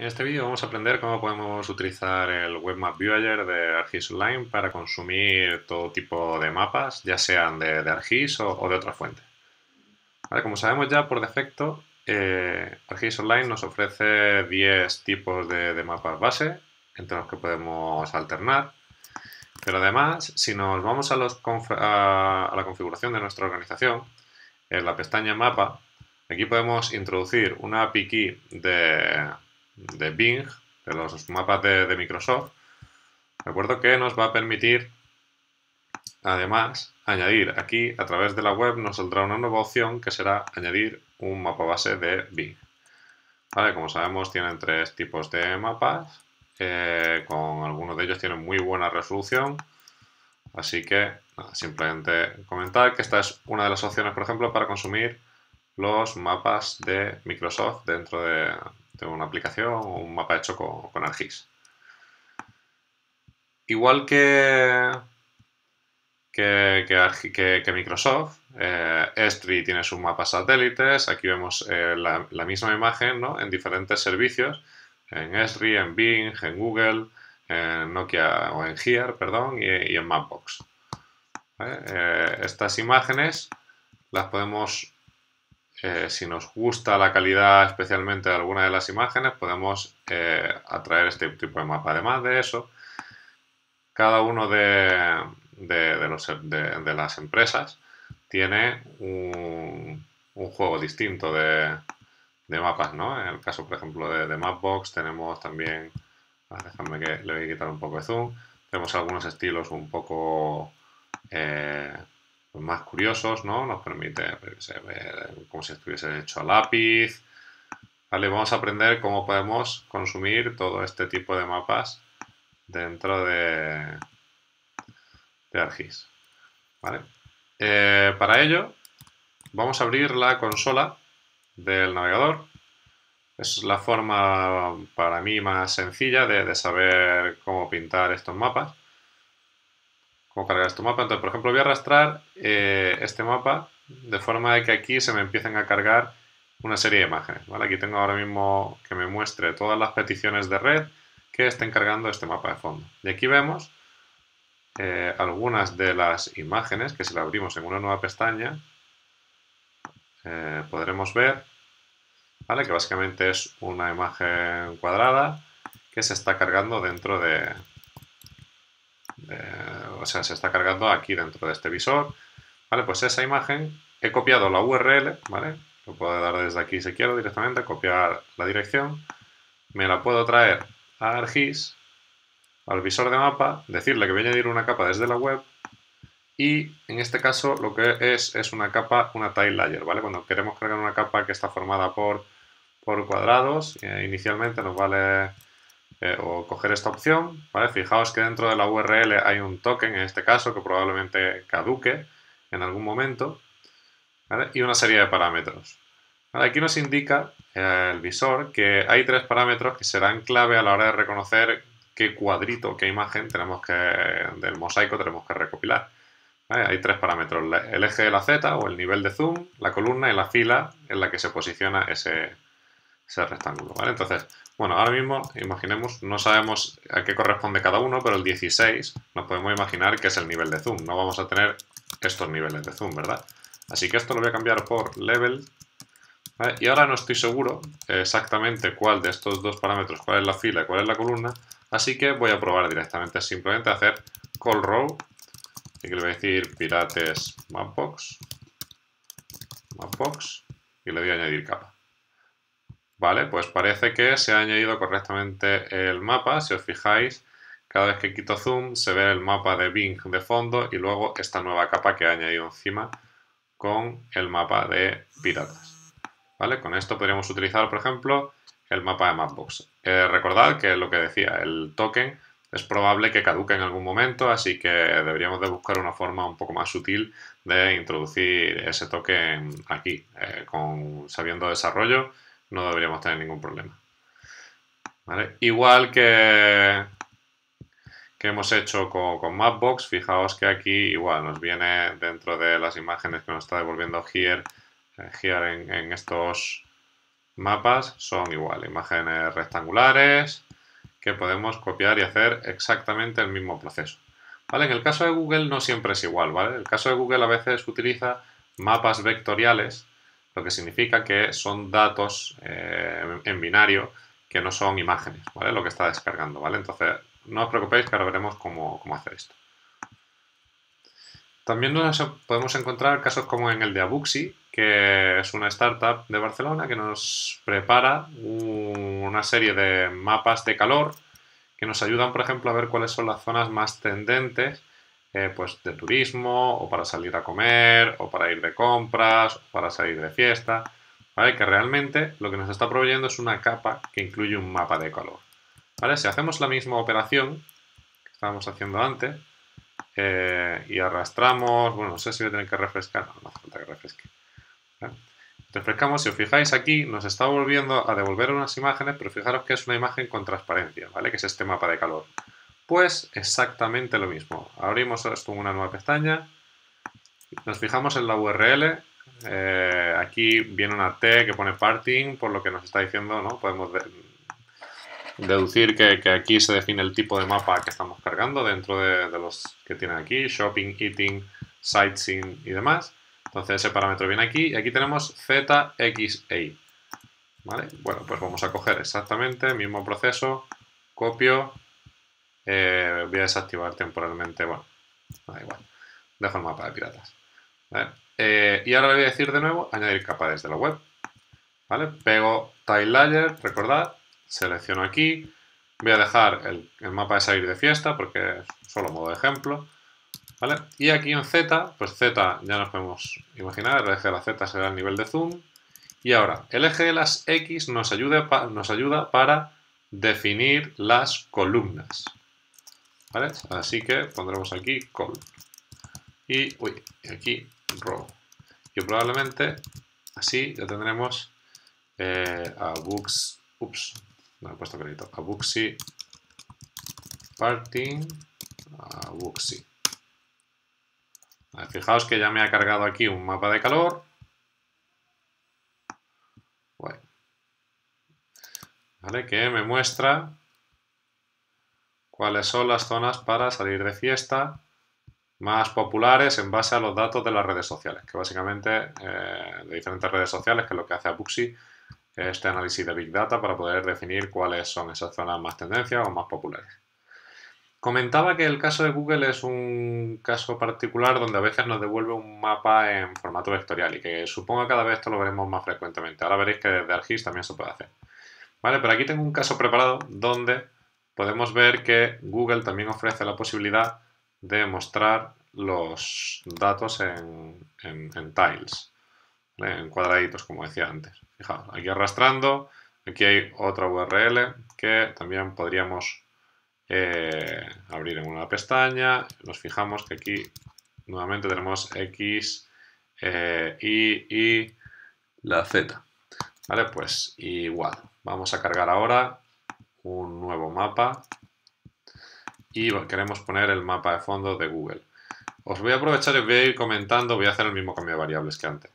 En este vídeo vamos a aprender cómo podemos utilizar el Webmap Viewer de ArcGIS Online para consumir todo tipo de mapas, ya sean de, de ArcGIS o, de otra fuente. como sabemos ya por defecto, eh, ArcGIS Online nos ofrece 10 tipos de, mapas base, entre los que podemos alternar. Pero además, si nos vamos a, la configuración de nuestra organización, en la pestaña Mapa, aquí podemos introducir una API key de de Bing, de los mapas de, Microsoft, Recuerdo Que nos va a permitir, además, añadir aquí, a través de la web, nos saldrá una nueva opción que será añadir un mapa base de Bing. como sabemos, tienen tres tipos de mapas. con algunos de ellos tienen muy buena resolución. Así que simplemente comentar que esta es una de las opciones, por ejemplo, para consumir los mapas de Microsoft dentro de, una aplicación o un mapa hecho con, con ArcGIS. Igual que, que, Microsoft, eh, Estri tiene sus mapas satélites. Aquí vemos eh, la, misma imagen en diferentes servicios, en Esri, en Bing, en Google, en Nokia o en Gear, perdón, y, en Mapbox. Eh, estas imágenes las podemos eh, si nos gusta la calidad especialmente de alguna de las imágenes, podemos eh, atraer este tipo de mapa. Además de eso, cada uno de, las empresas tiene un, juego distinto de, mapas, ¿no? En el caso, por ejemplo, de, Mapbox tenemos también, ah, déjame que le voy a quitar un poco de zoom, tenemos algunos estilos un poco eh, más curiosos, ¿no? Nos permite ver como si estuviese hecho a lápiz. Vale, vamos a aprender cómo podemos consumir todo este tipo de mapas dentro de, de ¿Vale? Eh, para ello, vamos a abrir la consola del navegador. Es la forma para mí más sencilla de saber cómo pintar estos mapas cargar este mapa. Entonces, por ejemplo, voy a arrastrar eh, este mapa de forma de que aquí se me empiecen a cargar una serie de imágenes. ¿vale? Aquí tengo ahora mismo que me muestre todas las peticiones de red que estén cargando este mapa de fondo. Y aquí vemos eh, algunas de las imágenes que si la abrimos en una nueva pestaña eh, podremos ver que básicamente es una imagen cuadrada que se está cargando dentro de, o sea, se está cargando aquí dentro de este visor, ¿vale? Pues esa imagen, he copiado la URL, ¿vale? Lo puedo dar desde aquí si quiero directamente, copiar la dirección, me la puedo traer a ArcGIS, al visor de mapa, decirle que voy a añadir una capa desde la web y en este caso lo que es es una capa, una tile layer, ¿vale? Cuando queremos cargar una capa que está formada por, por cuadrados, eh, inicialmente nos vale eh, o coger esta opción, Fijaos que dentro de la URL hay un token, en este caso, que probablemente caduque en algún momento, Y una serie de parámetros. Aquí nos indica eh, el visor que hay tres parámetros que serán clave a la hora de reconocer qué cuadrito, qué imagen tenemos que, del mosaico tenemos que recopilar. Hay tres parámetros, el eje de la Z o el nivel de zoom, la columna y la fila en la que se posiciona ese, rectángulo. Entonces, bueno, ahora mismo, imaginemos, no sabemos a qué corresponde cada uno, pero el 16 nos podemos imaginar que es el nivel de zoom. No vamos a tener estos niveles de zoom, ¿verdad? Así que esto lo voy a cambiar por level. Y ahora no estoy seguro exactamente cuál de estos dos parámetros, cuál es la fila y cuál es la columna, así que voy a probar directamente, simplemente hacer call row, y que le voy a decir pirates mapbox, mapbox, y le voy a añadir capa. Vale, pues parece que se ha añadido correctamente el mapa. Si os fijáis, cada vez que quito zoom se ve el mapa de Bing de fondo y luego esta nueva capa que ha añadido encima con el mapa de piratas. ¿Vale? Con esto podríamos utilizar, por ejemplo, el mapa de Mapbox. Eh, recordad que lo que decía, el token es probable que caduque en algún momento, así que deberíamos de buscar una forma un poco más sutil de introducir ese token aquí, eh, con sabiendo desarrollo no deberíamos tener ningún problema. Igual que, que hemos hecho con, Mapbox, fijaos que aquí igual nos viene dentro de las imágenes que nos está devolviendo Here, eh, Here en, estos mapas son igual, imágenes rectangulares que podemos copiar y hacer exactamente el mismo proceso. ¿Vale? En el caso de Google no siempre es igual, ¿vale? En el caso de Google a veces utiliza mapas vectoriales lo que significa que son datos eh, en binario que no son imágenes, ¿vale? Lo que está descargando, ¿vale? Entonces, no os preocupéis que ahora veremos cómo, hacer esto. También podemos encontrar casos como en el de Abuxi, que es una startup de Barcelona que nos prepara una serie de mapas de calor que nos ayudan, por ejemplo, a ver cuáles son las zonas más tendentes eh, pues de turismo, o para salir a comer, o para ir de compras, o para salir de fiesta, ¿vale? Que realmente lo que nos está proveyendo es una capa que incluye un mapa de calor, ¿vale? Si hacemos la misma operación que estábamos haciendo antes, eh, y arrastramos, bueno, no sé si voy a tener que refrescar, no, no hace falta que refresque. Refrescamos, si os fijáis aquí, nos está volviendo a devolver unas imágenes, pero fijaros que es una imagen con transparencia, ¿vale? Que es este mapa de calor. Pues exactamente lo mismo. Abrimos esto una nueva pestaña, nos fijamos en la URL, eh, aquí viene una T que pone parting, por lo que nos está diciendo, ¿no? Podemos deducir que, aquí se define el tipo de mapa que estamos cargando dentro de, los que tienen aquí, shopping, eating, sightseeing y demás. Entonces ese parámetro viene aquí y aquí tenemos ZXA. ¿Vale? Bueno, pues vamos a coger exactamente el mismo proceso, copio, eh, voy a desactivar temporalmente, bueno, da igual, dejo el mapa de piratas. Eh, y ahora le voy a decir de nuevo añadir capa desde la web. ¿Vale? Pego Tile Layer, recordad, selecciono aquí, voy a dejar el, mapa de salir de fiesta porque es solo modo de ejemplo. ¿Vale? Y aquí en Z, pues Z ya nos podemos imaginar, el eje de la Z será el nivel de zoom. Y ahora, el eje de las X nos nos ayuda para definir las columnas. ¿Vale? Así que pondremos aquí col. Y, aquí row. Y probablemente así ya tendremos eh, a books. Ups, no he puesto crédito. A Buxi Parting. A Buxi. fijaos que ya me ha cargado aquí un mapa de calor. Bueno. Vale, que me muestra cuáles son las zonas para salir de fiesta más populares en base a los datos de las redes sociales, que básicamente eh, de diferentes redes sociales, que es lo que hace a este análisis de Big Data para poder definir cuáles son esas zonas más tendencias o más populares. Comentaba que el caso de Google es un caso particular donde a veces nos devuelve un mapa en formato vectorial y que supongo que cada vez esto lo veremos más frecuentemente. Ahora veréis que desde Argis también se puede hacer. Vale, pero aquí tengo un caso preparado donde podemos ver que Google también ofrece la posibilidad de mostrar los datos en, tiles, en cuadraditos, como decía antes. Fijaos, aquí arrastrando, aquí hay otra URL que también podríamos eh, abrir en una pestaña. Nos fijamos que aquí nuevamente tenemos X, eh, Y y la Z. Vale, pues igual. Vamos a cargar ahora un nuevo mapa y queremos poner el mapa de fondo de Google. Os voy a aprovechar y os voy a ir comentando, voy a hacer el mismo cambio de variables que antes.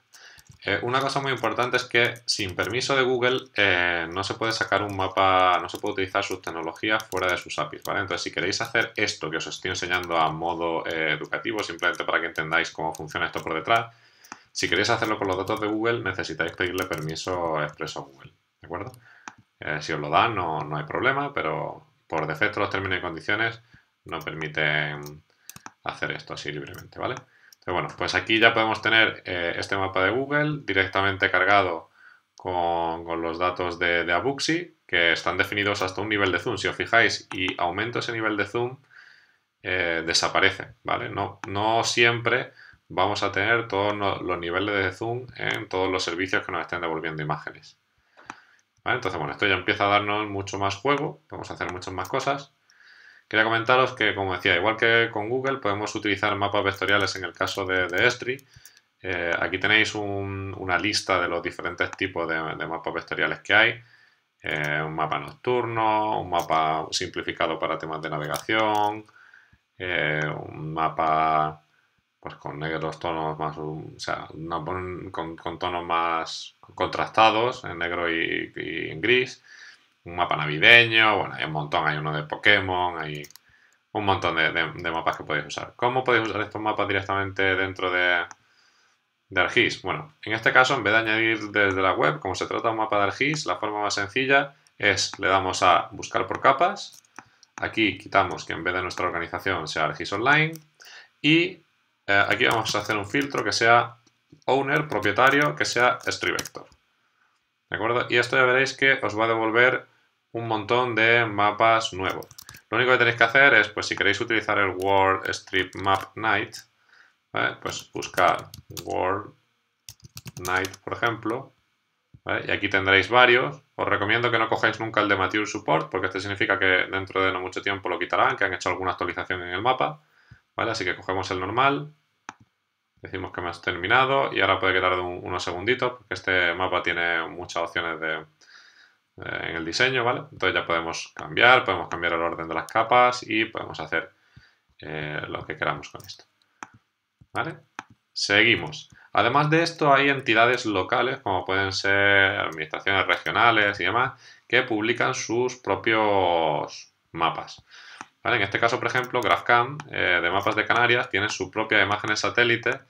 Eh, una cosa muy importante es que sin permiso de Google eh, no se puede sacar un mapa, no se puede utilizar sus tecnologías fuera de sus APIs, ¿vale? Entonces si queréis hacer esto que os estoy enseñando a modo eh, educativo, simplemente para que entendáis cómo funciona esto por detrás, si queréis hacerlo con los datos de Google necesitáis pedirle permiso expreso a Google, ¿de acuerdo? Eh, si os lo dan, no, hay problema, pero por defecto los términos y condiciones no permiten hacer esto así libremente, ¿vale? bueno, pues aquí ya podemos tener eh, este mapa de Google directamente cargado con, los datos de, de, Abuxi, que están definidos hasta un nivel de zoom. Si os fijáis y aumento ese nivel de zoom, eh, desaparece, ¿vale? No, no siempre vamos a tener todos los niveles de zoom en todos los servicios que nos estén devolviendo imágenes. Entonces, bueno, esto ya empieza a darnos mucho más juego, podemos hacer muchas más cosas. Quería comentaros que, como decía, igual que con Google, podemos utilizar mapas vectoriales en el caso de, Estri. Eh, aquí tenéis una lista de los diferentes tipos de, mapas vectoriales que hay. Eh, un mapa nocturno, un mapa simplificado para temas de navegación, eh, un mapa pues con negros tonos más, o sea, con, tonos más contrastados en negro y, en gris. Un mapa navideño, bueno, hay un montón, hay uno de Pokémon, hay un montón de, mapas que podéis usar. ¿Cómo podéis usar estos mapas directamente dentro de, de Argis? Bueno, en este caso, en vez de añadir desde la web, como se trata de un mapa de Argis, la forma más sencilla es, le damos a buscar por capas, aquí quitamos que en vez de nuestra organización sea Argis Online, y eh, aquí vamos a hacer un filtro que sea owner, propietario, que sea Vector, ¿De acuerdo? Y esto ya veréis que os va a devolver un montón de mapas nuevos. Lo único que tenéis que hacer es, pues si queréis utilizar el World Strip Map Night, pues buscar World Night, por ejemplo, y aquí tendréis varios. Os recomiendo que no cojáis nunca el de Mature Support, porque este significa que dentro de no mucho tiempo lo quitarán, que han hecho alguna actualización en el mapa. ¿vale? Así que cogemos el normal, decimos que hemos terminado y ahora puede quedar tarde unos segunditos porque este mapa tiene muchas opciones en el diseño, ¿vale? Entonces ya podemos cambiar, podemos cambiar el orden de las capas y podemos hacer eh, lo que queramos con esto, Seguimos. Además de esto hay entidades locales como pueden ser administraciones regionales y demás que publican sus propios mapas. En este caso, por ejemplo, GraphCam eh, de mapas de Canarias tiene su propia imagen en satélite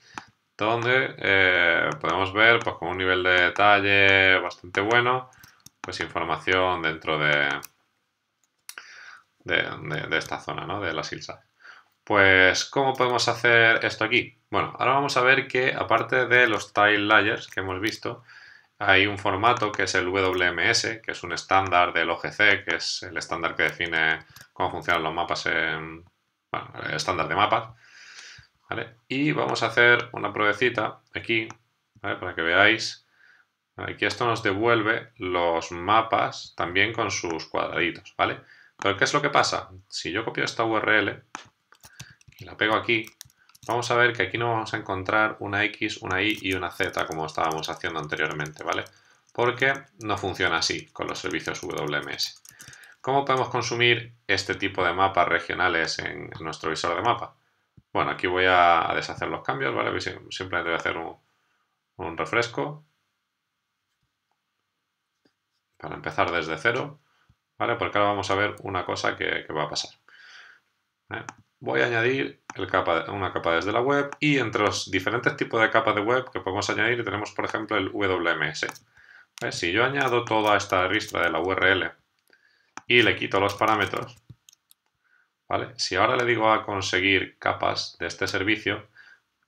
donde eh, podemos ver pues, con un nivel de detalle bastante bueno pues información dentro de, de, esta zona, de la SILSA. Pues, ¿cómo podemos hacer esto aquí? Bueno, ahora vamos a ver que aparte de los tile layers que hemos visto, hay un formato que es el WMS, que es un estándar del OGC, que es el estándar que define cómo funcionan los mapas en, estándar de mapas. Y vamos a hacer una pruebecita aquí, para que veáis. Aquí esto nos devuelve los mapas también con sus cuadraditos, ¿vale? Pero ¿qué es lo que pasa? Si yo copio esta URL y la pego aquí, vamos a ver que aquí no vamos a encontrar una X, una Y y una Z como estábamos haciendo anteriormente, ¿vale? Porque no funciona así con los servicios WMS. ¿Cómo podemos consumir este tipo de mapas regionales en nuestro visor de mapa? Bueno, aquí voy a deshacer los cambios, ¿vale? Simplemente voy a hacer un, refresco para empezar desde cero, ¿vale? Porque ahora vamos a ver una cosa que, va a pasar. ¿Eh? Voy a añadir una capa desde la web y entre los diferentes tipos de capas de web que podemos añadir tenemos, por ejemplo, el WMS. ¿Eh? Si yo añado toda esta ristra de la URL y le quito los parámetros. ¿Vale? Si ahora le digo a conseguir capas de este servicio,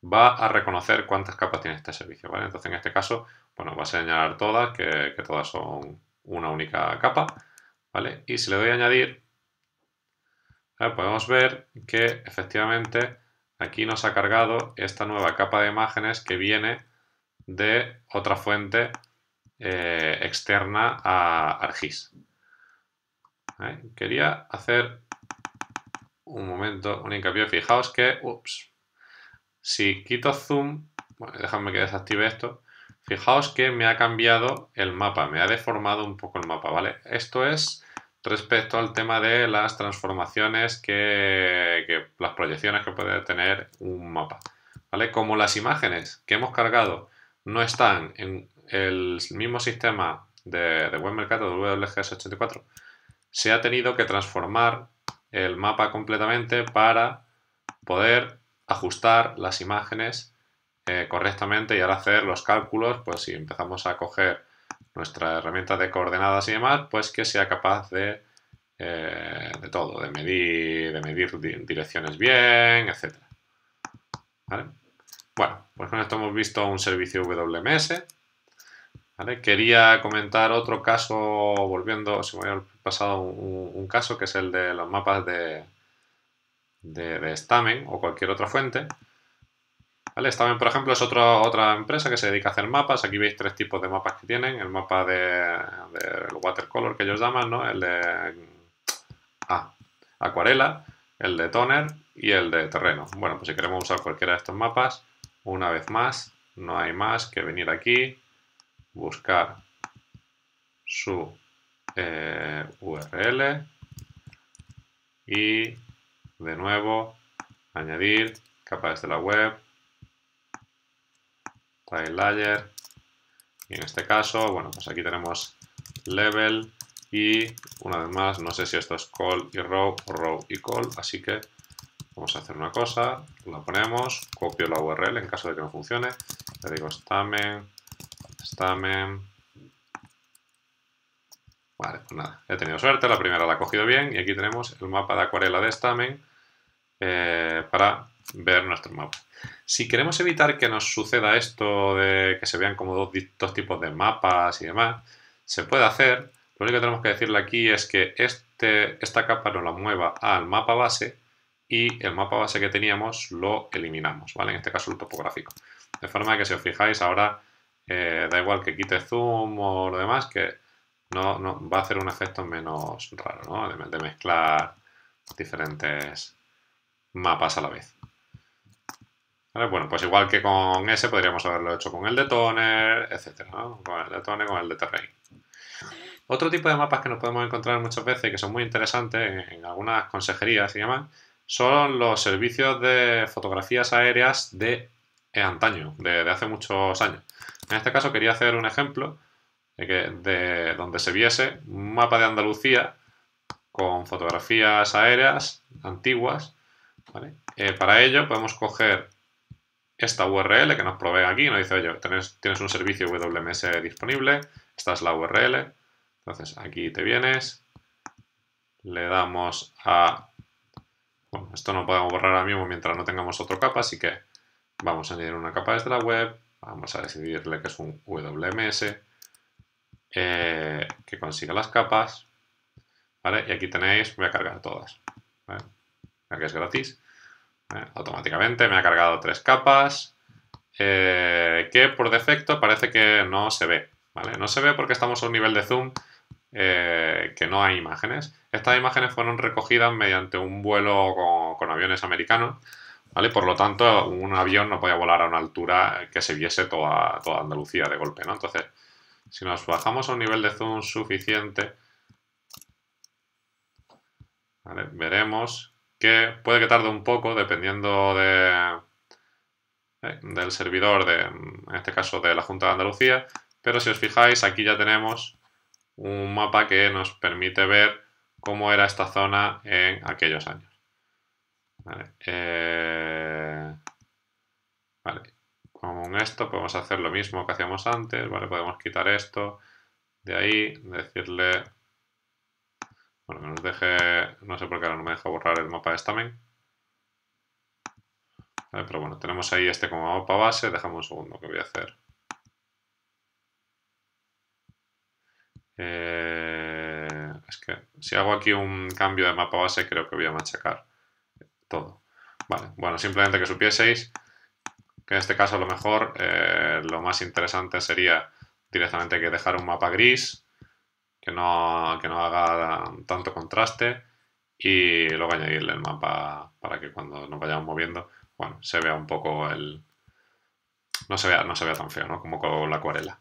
va a reconocer cuántas capas tiene este servicio. Entonces, en este caso, bueno, va a señalar todas, que, todas son una única capa. ¿vale? Y si le doy a añadir, podemos ver que efectivamente aquí nos ha cargado esta nueva capa de imágenes que viene de otra fuente eh, externa a ArcGIS. ¿eh? Quería hacer un momento, un hincapié. Fijaos que, ups, si quito zoom, bueno, déjame que desactive esto. Fijaos que me ha cambiado el mapa, me ha deformado un poco el mapa, ¿vale? Esto es respecto al tema de las transformaciones que, las proyecciones que puede tener un mapa. ¿Vale? Como las imágenes que hemos cargado no están en el mismo sistema de, de buen WGS84 se ha tenido que transformar el mapa completamente para poder ajustar las imágenes eh, correctamente y ahora hacer los cálculos, pues si empezamos a coger nuestra herramienta de coordenadas y demás, pues que sea capaz de, eh, de todo, de medir, de medir direcciones bien, etc. Bueno, pues con esto hemos visto un servicio WMS Quería comentar otro caso, volviendo, si me había pasado un, caso, que es el de los mapas de, de, Stamen o cualquier otra fuente. Stamen, por ejemplo, es otra, otra empresa que se dedica a hacer mapas. Aquí veis tres tipos de mapas que tienen. El mapa de, watercolor que ellos llaman, El de ah, acuarela, el de toner y el de terreno. Bueno, pues si queremos usar cualquiera de estos mapas, una vez más, no hay más que venir aquí, buscar su eh, URL y de nuevo añadir capas de la web, tile layer y en este caso, bueno, pues aquí tenemos level y una vez más, no sé si esto es call y row o row y call, así que vamos a hacer una cosa, la ponemos, copio la URL en caso de que no funcione, le digo stamen Stamen. Vale, pues nada, he tenido suerte, la primera la he cogido bien y aquí tenemos el mapa de acuarela de Estamen eh, para ver nuestro mapa. Si queremos evitar que nos suceda esto de que se vean como dos, tipos de mapas y demás, se puede hacer. Lo único que tenemos que decirle aquí es que este, esta capa nos la mueva al mapa base y el mapa base que teníamos lo eliminamos, ¿vale? En este caso el topográfico. De forma que si os fijáis ahora da igual que quite zoom o lo demás, que no, va a hacer un efecto menos raro, de, mezclar diferentes mapas a la vez. Bueno, pues igual que con ese podríamos haberlo hecho con el de Toner, etcétera, el de Toner, con el de Terrain. Otro tipo de mapas que nos podemos encontrar muchas veces y que son muy interesantes en, algunas consejerías y llaman son los servicios de fotografías aéreas de antaño, de hace muchos años. En este caso quería hacer un ejemplo de, donde se viese un mapa de Andalucía con fotografías aéreas antiguas. Eh, para ello podemos coger esta URL que nos provee aquí, nos dice, oye, tienes, tienes un servicio WMS disponible, esta es la URL, entonces aquí te vienes, le damos a... Bueno, esto no podemos borrar ahora mismo mientras no tengamos otro capa, así que vamos a añadir una capa desde la web, Vamos a decidirle que es un WMS eh, que consiga las capas. Y aquí tenéis, voy a cargar todas. Aquí que es gratis. Automáticamente me ha cargado tres capas. Eh, que por defecto parece que no se ve. No se ve porque estamos a un nivel de zoom eh, que no hay imágenes. Estas imágenes fueron recogidas mediante un vuelo con aviones americanos por lo tanto, un avión no podía volar a una altura que se viese toda, Andalucía de golpe, ¿no? Entonces, si nos bajamos a un nivel de zoom suficiente, veremos que puede que tarde un poco dependiendo eh, del servidor, en este caso de la Junta de Andalucía, pero si os fijáis aquí ya tenemos un mapa que nos permite ver cómo era esta zona en aquellos años. Eh, vale. Con esto podemos hacer lo mismo que hacíamos antes, Podemos quitar esto de ahí, decirle... Bueno, que nos deje... No sé por qué ahora no me deja borrar el mapa de estamen. Vale, pero bueno, tenemos ahí este como mapa base. dejamos un segundo que voy a hacer. Eh, es que si hago aquí un cambio de mapa base creo que voy a machacar todo. Vale, bueno, simplemente que supieseis que en este caso a lo mejor eh, lo más interesante sería directamente que dejar un mapa gris, que no, no haga tanto contraste y luego añadirle el mapa para que cuando nos vayamos moviendo, bueno, se vea un poco el... no se vea, no se vea tan feo, ¿no? Como con la acuarela.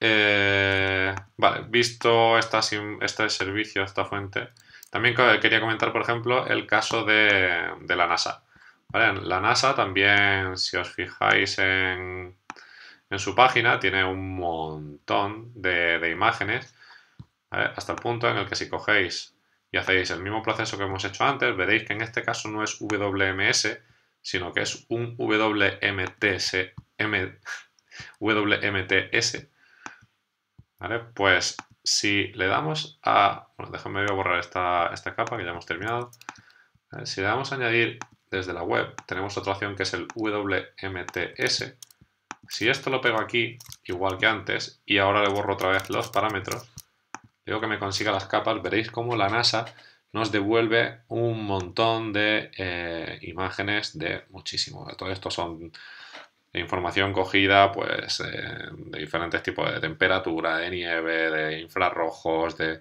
Eh, vale, visto esta, este servicio, esta fuente, también quería comentar, por ejemplo, el caso de, la NASA. La NASA también, si os fijáis en, su página, tiene un montón de, imágenes, hasta el punto en el que si cogéis y hacéis el mismo proceso que hemos hecho antes, veréis que en este caso no es WMS, sino que es un WMTS, WMTS. Pues si le damos a... Bueno, déjame voy borrar esta, esta capa que ya hemos terminado. Si le damos a añadir desde la web, tenemos otra opción que es el WMTS. Si esto lo pego aquí, igual que antes, y ahora le borro otra vez los parámetros, digo que me consiga las capas, veréis cómo la NASA nos devuelve un montón de eh, imágenes de muchísimo. Todo esto son información cogida pues eh, de diferentes tipos de temperatura, de nieve, de infrarrojos, de...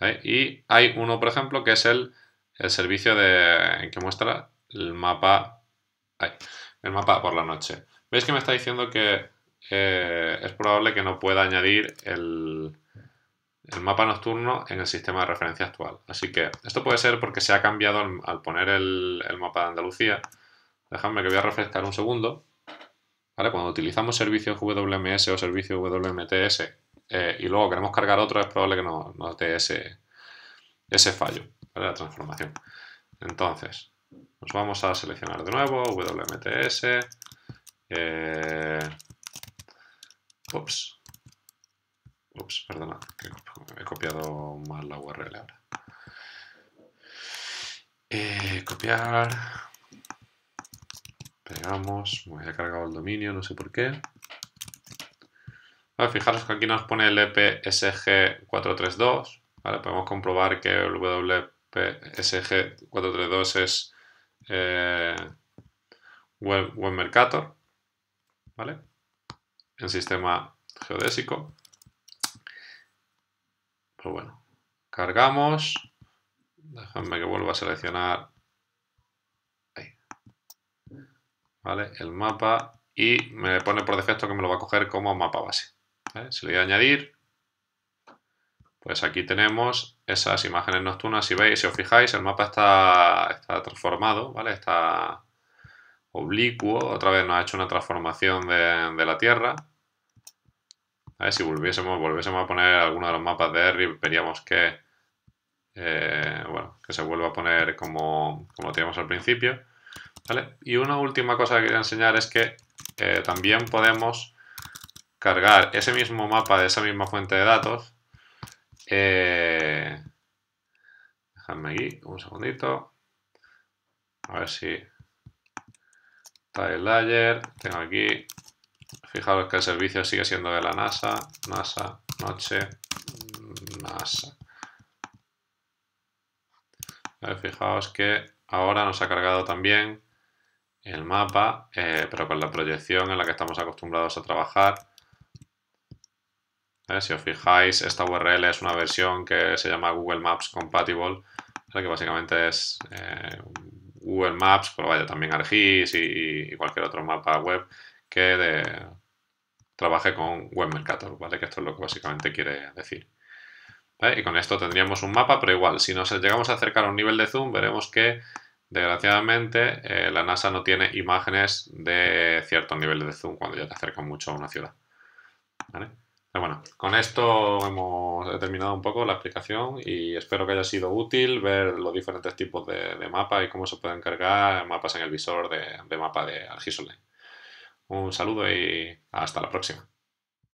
¿eh? Y hay uno, por ejemplo, que es el, servicio de, que muestra el mapa, el mapa por la noche. ¿Veis que me está diciendo que eh, es probable que no pueda añadir el, el, mapa nocturno en el sistema de referencia actual? Así que esto puede ser porque se ha cambiado al, poner el, el mapa de Andalucía. Déjame que voy a refrescar un segundo. Cuando utilizamos servicios WMS o servicios WMTS eh, y luego queremos cargar otro, es probable que nos dé ese, fallo, ¿vale? La transformación. Entonces, nos vamos a seleccionar de nuevo WMTS. Eh, ups. Ups, perdona, he copiado mal la URL ahora. Eh, copiar Pegamos, me había cargado el dominio, no sé por qué. fijaros que aquí nos pone el EPSG432. podemos comprobar que el WPSG432 es eh, webmercator. En sistema geodésico. Pues bueno, cargamos. Déjame que vuelva a seleccionar ¿vale? El mapa y me pone por defecto que me lo va a coger como mapa base. Si le doy a añadir, pues aquí tenemos esas imágenes nocturnas. Si veis, si os fijáis, el mapa está, transformado, ¿vale? Está oblicuo, otra vez nos ha hecho una transformación de, la Tierra. si volviésemos, volviésemos a poner alguno de los mapas de Erri. veríamos que, eh, bueno, que se vuelva a poner como, como teníamos al principio. Y una última cosa que quería enseñar es que eh, también podemos cargar ese mismo mapa de esa misma fuente de datos. Eh, aquí un segundito. A ver si está layer. Tengo aquí. Fijaros que el servicio sigue siendo de la NASA. NASA, noche, NASA. fijaos que ahora nos ha cargado también el mapa, eh, pero con la proyección en la que estamos acostumbrados a trabajar. Si os fijáis, esta URL es una versión que se llama Google Maps Compatible, que básicamente es eh, Google Maps, pero vaya, también ArcGIS y, cualquier otro mapa web que trabaje con Web Mercator, ¿vale? que esto es lo que básicamente quiere decir. Y con esto tendríamos un mapa, pero igual, si nos llegamos a acercar a un nivel de zoom, veremos que Desgraciadamente, eh, la NASA no tiene imágenes de ciertos niveles de zoom cuando ya te acercas mucho a una ciudad. Pero bueno, con esto hemos terminado un poco la explicación y espero que haya sido útil ver los diferentes tipos de, mapas y cómo se pueden cargar mapas en el visor de, mapa de Online. Un saludo y hasta la próxima.